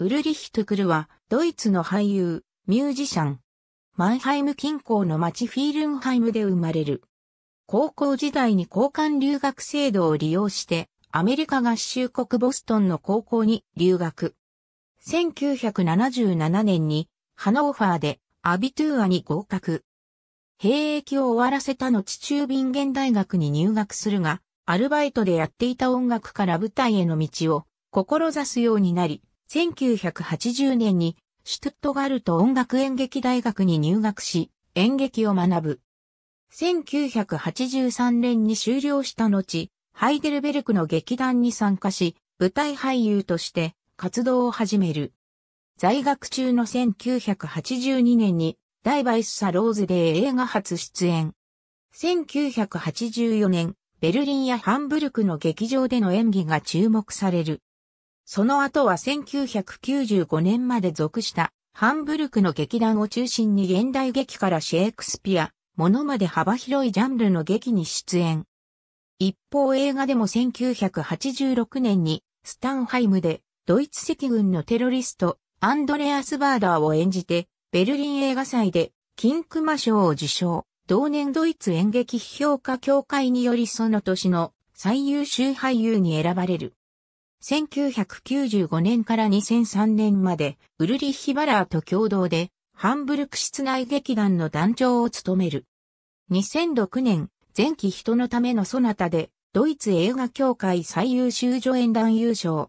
ウルリヒ・トクルは、ドイツの俳優、ミュージシャン。マンハイム近郊の町フィールンハイムで生まれる。高校時代に交換留学制度を利用して、アメリカ合衆国ボストンの高校に留学。1977年に、ハノーファーで、アビトゥーアに合格。兵役を終わらせた後中便現大学に入学するが、アルバイトでやっていた音楽から舞台への道を、志すようになり、1980年にシュトゥットガルト音楽演劇大学に入学し、演劇を学ぶ。1983年に終了した後、ハイデルベルクの劇団に参加し、舞台俳優として活動を始める。在学中の1982年に、ダイバイス・サローズで映画初出演。1984年、ベルリンやハンブルクの劇場での演技が注目される。その後は1995年まで属したハンブルクの劇団を中心に現代劇からシェイクスピア、ものまで幅広いジャンルの劇に出演。一方映画でも1986年にスタンハイムでドイツ赤軍のテロリストアンドレアス・バーダーを演じてベルリン映画祭で金熊賞を受賞。同年ドイツ演劇評価協会によりその年の最優秀俳優に選ばれる。1995年から2003年まで、ウルリッヒ・バラーと共同で、ハンブルク室内劇団の団長を務める。2006年、前期人のためのソナタで、ドイツ映画協会最優秀助演団優勝。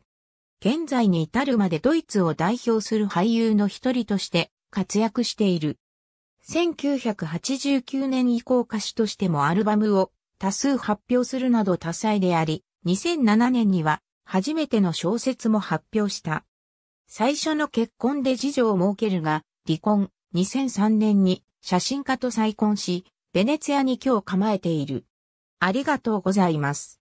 現在に至るまでドイツを代表する俳優の一人として活躍している。1989年以降歌手としてもアルバムを多数発表するなど多彩であり、2007年には初めての小説も発表した。最初の結婚で事情を設けるが、離婚、2003年に写真家と再婚し、ベネツィアに今日構えている。ありがとうございます。